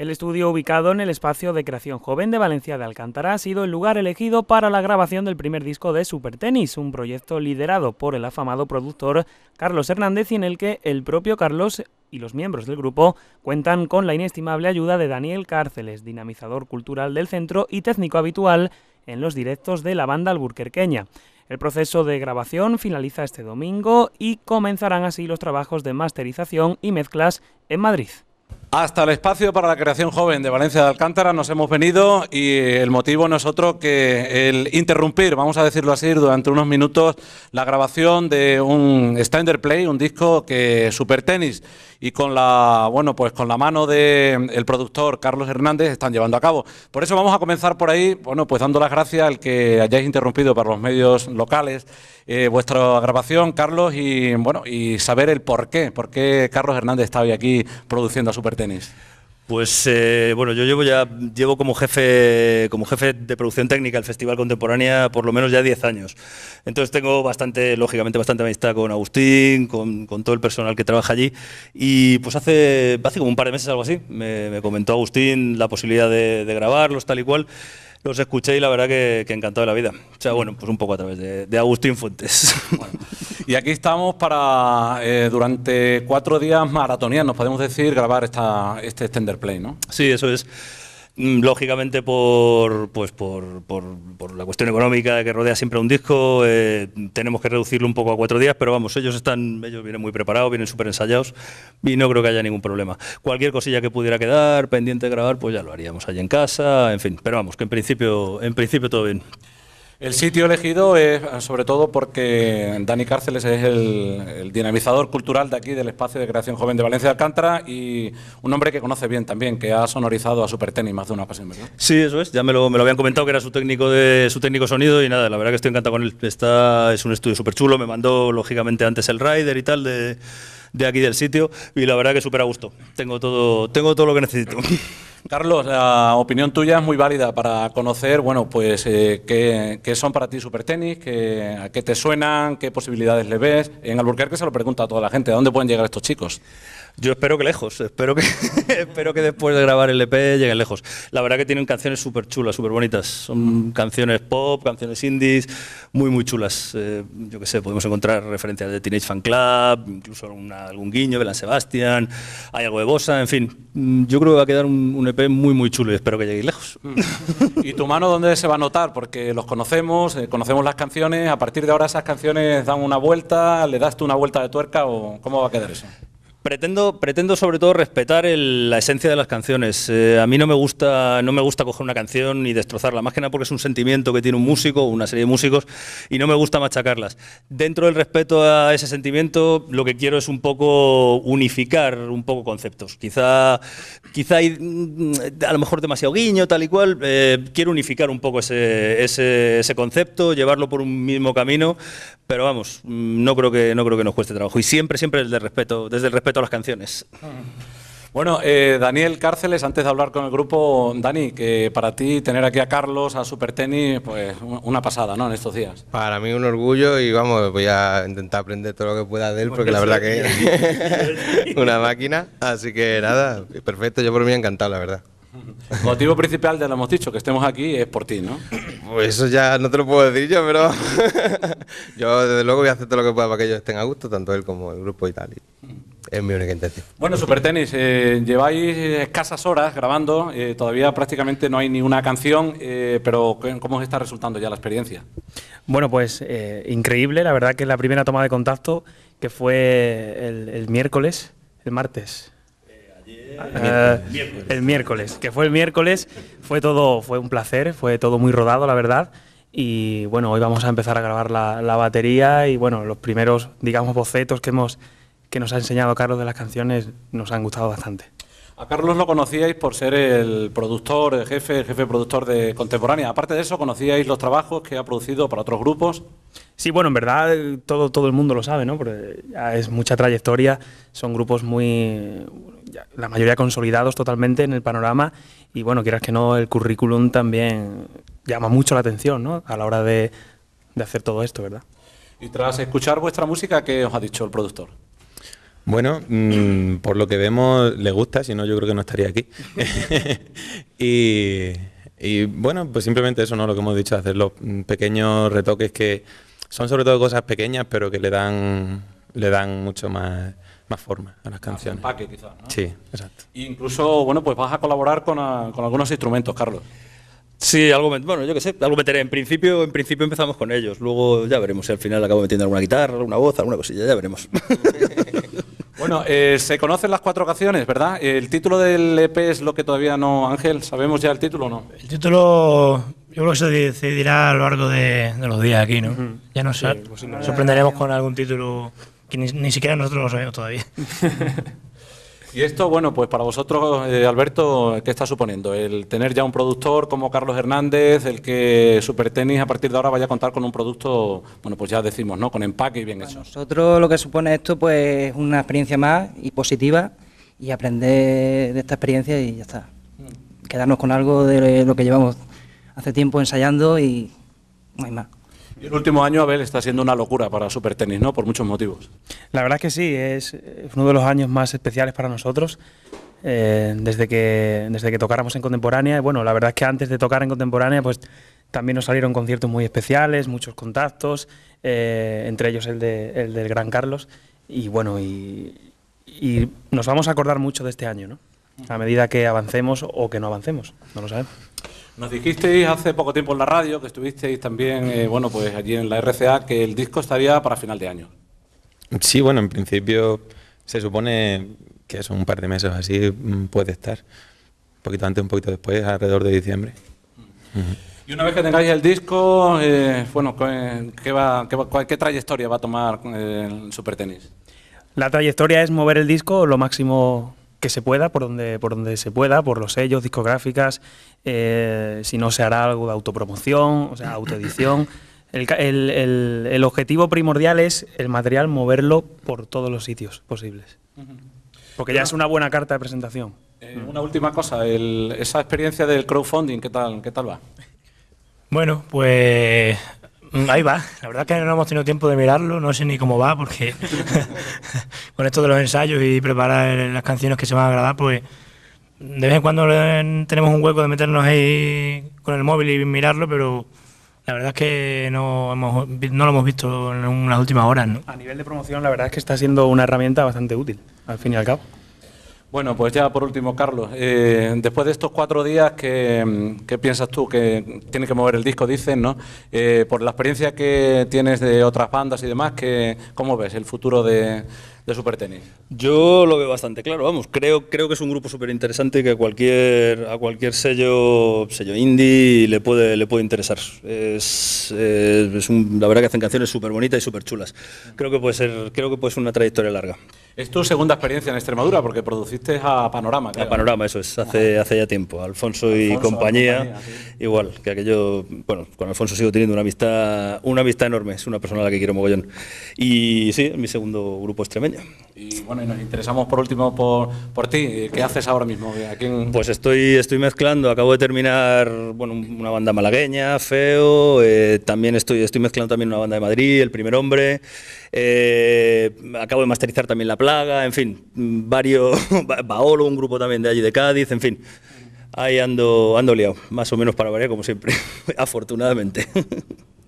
El estudio ubicado en el espacio de creación joven de Valencia de Alcántara ha sido el lugar elegido para la grabación del primer disco de Super Tenis, un proyecto liderado por el afamado productor Carlos Hernández y en el que el propio Carlos y los miembros del grupo cuentan con la inestimable ayuda de Daniel Cárceles, dinamizador cultural del centro y técnico habitual en los directos de la banda alburquerqueña. El proceso de grabación finaliza este domingo y comenzarán así los trabajos de masterización y mezclas en Madrid. Hasta el espacio para la creación joven de Valencia de Alcántara nos hemos venido y el motivo no es otro que el interrumpir, vamos a decirlo así, durante unos minutos la grabación de un Standard Play, un disco que super tenis y con la bueno pues con la mano del el productor Carlos Hernández están llevando a cabo. Por eso vamos a comenzar por ahí, bueno pues dando las gracias al que hayáis interrumpido para los medios locales eh, vuestra grabación, Carlos, y bueno y saber el por qué, por qué Carlos Hernández está hoy aquí produciendo a Super pues eh, bueno, yo llevo ya llevo como jefe como jefe de producción técnica del Festival Contemporánea por lo menos ya 10 años. Entonces tengo bastante, lógicamente, bastante amistad con Agustín, con, todo el personal que trabaja allí. Y pues hace, como un par de meses, algo así, me, comentó Agustín la posibilidad de, de grabarlos, tal y cual los escuché y la verdad que, que encantado de la vida. O sea, bueno, pues un poco a través de, de Agustín Fuentes. y aquí estamos para, eh, durante cuatro días Nos podemos decir, grabar esta, este Extender Play, ¿no? Sí, eso es. Mm, lógicamente por, pues por, la cuestión económica que rodea siempre un disco, eh, tenemos que reducirlo un poco a cuatro días, pero vamos, ellos están, ellos vienen muy preparados, vienen súper ensayados y no creo que haya ningún problema. Cualquier cosilla que pudiera quedar pendiente de grabar, pues ya lo haríamos allí en casa, en fin, pero vamos, que en principio, en principio todo bien. El sitio elegido es sobre todo porque Dani Cárceles es el, dinamizador cultural de aquí, del espacio de creación joven de Valencia de Alcántara y un hombre que conoce bien también, que ha sonorizado a Supertenis más de una ocasión, ¿verdad? Sí, eso es, ya me lo, habían comentado que era su técnico de su técnico sonido y nada, la verdad que estoy encantado con él. Está, es un estudio súper chulo, me mandó lógicamente antes el rider y tal de de aquí del sitio y la verdad que súper a gusto. Tengo todo, tengo todo lo que necesito. Carlos, la opinión tuya es muy válida para conocer, bueno, pues eh, qué, qué, son para ti Super Tenis, qué, qué te suenan, qué posibilidades le ves. En Alburquerque se lo pregunta a toda la gente, ¿a dónde pueden llegar estos chicos? Yo espero que lejos, espero que, espero que después de grabar el EP lleguen lejos. La verdad que tienen canciones súper chulas, súper bonitas. Son canciones pop, canciones indies, muy, muy chulas. Eh, yo qué sé, podemos encontrar referencias de Teenage Fan Club, incluso algún guiño, de Belan Sebastian, hay algo de Bosa, en fin. Mm, yo creo que va a quedar un, EP muy, muy chulo y espero que llegue lejos. Mm. ¿Y tu mano dónde se va a notar? Porque los conocemos, eh, conocemos las canciones, a partir de ahora esas canciones dan una vuelta, le das tú una vuelta de tuerca o cómo va a quedar eso? Pretendo, pretendo sobre todo respetar la esencia de las canciones. Eh, a mí no me gusta, no me gusta coger una canción y destrozarla, más que nada porque es un sentimiento que tiene un músico, una serie de músicos, y no me gusta machacarlas. Dentro del respeto a ese sentimiento, lo que quiero es un poco unificar un poco conceptos. Quizá, quizá hay mm, a lo mejor demasiado guiño, tal y cual. Eh, quiero unificar un poco ese, ese, concepto, llevarlo por un mismo camino, pero vamos, mm, no creo que, no creo que nos cueste trabajo. Y siempre, siempre el respeto, desde el respeto todas las canciones. Bueno, eh, Daniel Cárceles, antes de hablar con el grupo, Dani, que para ti tener aquí a Carlos, a Super pues una pasada, ¿no? En estos días. Para mí un orgullo y vamos, voy a intentar aprender todo lo que pueda de él, porque, la verdad que es una máquina. Así que nada, perfecto, yo por mí encantado, la verdad. El motivo principal de lo hemos dicho, que estemos aquí, es por ti, ¿no? Pues eso ya no te lo puedo decir yo, pero yo desde luego voy a hacer todo lo que pueda para que ellos estén a gusto, tanto él como el grupo y tal. Y... Es mi única intención. Bueno, Supertenis, eh, lleváis eh, escasas horas grabando, eh, todavía prácticamente no hay ni una canción, pero ¿cómo os está resultando ya la experiencia? Bueno, pues increíble, la verdad que la primera toma de contacto, que fue el, miércoles, el martes. Ayer, ah, el, miércoles. el miércoles, que fue el miércoles, fue todo, fue un placer, fue todo muy rodado, la verdad. Y bueno, hoy vamos a empezar a grabar la batería y bueno, los primeros, digamos, bocetos que hemos que nos ha enseñado Carlos de las canciones nos han gustado bastante. A Carlos lo conocíais por ser el productor, el jefe, el jefe productor de Contemporánea. Aparte de eso, ¿conocíais los trabajos que ha producido para otros grupos? Sí, bueno, en verdad todo, todo el mundo lo sabe, ¿no? Porque es mucha trayectoria, son grupos muy. la mayoría consolidados totalmente en el panorama y, bueno, quieras que no, el currículum también llama mucho la atención, ¿no? A la hora de, de hacer todo esto, ¿verdad? Y tras escuchar vuestra música, ¿qué os ha dicho el productor? Bueno, mm, por lo que vemos le gusta, si no yo creo que no estaría aquí. y, bueno, pues simplemente eso, ¿no? Lo que hemos dicho, hacer los pequeños retoques que son sobre todo cosas pequeñas, pero que le dan, le dan mucho más, más forma a las canciones. Empaque, quizás, ¿no? Sí, exacto. E incluso, bueno, pues vas a colaborar con, con algunos instrumentos, Carlos. Sí, algo, bueno, yo qué sé, algo meteré. En principio, en principio empezamos con ellos, luego ya veremos si al final acabo metiendo alguna guitarra, alguna voz, alguna cosilla, ya veremos. Bueno, eh, se conocen las cuatro ocasiones, ¿verdad? El título del EP es lo que todavía no, Ángel, ¿sabemos ya el título o no? El título yo creo que se decidirá a lo largo de, los días aquí, ¿no? Ya no sé, pues nos sorprenderemos con algún título que ni, ni siquiera nosotros lo sabemos todavía. Y esto, bueno, pues para vosotros, eh, Alberto, ¿qué está suponiendo? El tener ya un productor como Carlos Hernández, el que Supertenis a partir de ahora vaya a contar con un producto, bueno, pues ya decimos, ¿no? Con empaque y bien hecho. Para nosotros lo que supone esto, pues es una experiencia más y positiva y aprender de esta experiencia y ya está. Mm. Quedarnos con algo de lo que llevamos hace tiempo ensayando y no hay más. Y el último año, Abel, está siendo una locura para Supertenis, ¿no? Por muchos motivos. La verdad es que sí, es uno de los años más especiales para nosotros. Eh, desde, que, desde que tocáramos en contemporánea. Y bueno, la verdad es que antes de tocar en contemporánea, pues también nos salieron conciertos muy especiales, muchos contactos, eh, entre ellos el, de, el del Gran Carlos. Y bueno, y nos vamos a acordar mucho de este año, ¿no? A medida que avancemos o que no avancemos, no lo sabemos. Nos dijisteis hace poco tiempo en la radio que estuvisteis también, eh, bueno, pues allí en la RCA, que el disco estaría para final de año. Sí, bueno, en principio se supone que es un par de meses así mm, puede estar. Un poquito antes, un poquito después, alrededor de diciembre. Mm. Y una vez que tengáis el disco, eh, bueno, ¿qué, trayectoria va a tomar eh, el Super La trayectoria es mover el disco lo máximo que se pueda, por donde, por donde se pueda, por los sellos, discográficas, eh, si no se hará algo de autopromoción, o sea, autoedición. El, objetivo primordial es el material moverlo por todos los sitios posibles. Porque ya es una buena carta de presentación. Eh, una última cosa, esa experiencia del crowdfunding, ¿qué tal, qué tal va? Bueno, pues Mm, ahí va. La verdad es que no hemos tenido tiempo de mirarlo, no sé ni cómo va, porque con esto de los ensayos y preparar las canciones que se van a grabar, pues de vez en cuando tenemos un hueco de meternos ahí con el móvil y mirarlo, pero la verdad es que no, no lo hemos visto en las últimas horas. A nivel de promoción, la verdad es que está siendo una herramienta bastante útil, al fin y al cabo. Bueno, pues ya por último, Carlos, eh, después de estos cuatro días, ¿qué, piensas tú? Que tiene que mover el disco, dicen, ¿no? Eh, por la experiencia que tienes de otras bandas y demás, que, ¿cómo ves el futuro de, de Yo lo veo bastante claro, vamos, creo, creo que es un grupo súper interesante que a cualquier, a cualquier sello, sello indie le puede, le puede interesar. Es, la verdad que hacen canciones súper bonitas y súper chulas. Creo que puede ser, creo que puede ser una trayectoria larga. Es tu segunda experiencia en Extremadura, porque produciste a Panorama. A Panorama, eso es, hace, hace ya tiempo. Alfonso, y compañía, igual, que aquello, bueno, con Alfonso sigo teniendo una amistad, una amistad enorme, es una persona a la que quiero mogollón. Y sí, mi segundo grupo extremeño. Y bueno, y nos interesamos por último por, ti. Eh, ¿Qué haces ahora mismo? Eh, pues estoy, estoy mezclando, acabo de terminar bueno, una banda malagueña, Feo, eh, también estoy, estoy mezclando también una banda de Madrid, El Primer Hombre, acabo de masterizar también La Plaga, en fin, varios, Baolo, un grupo también de allí de Cádiz, en fin. Ahí ando, ando liado, más o menos para variar como siempre, afortunadamente.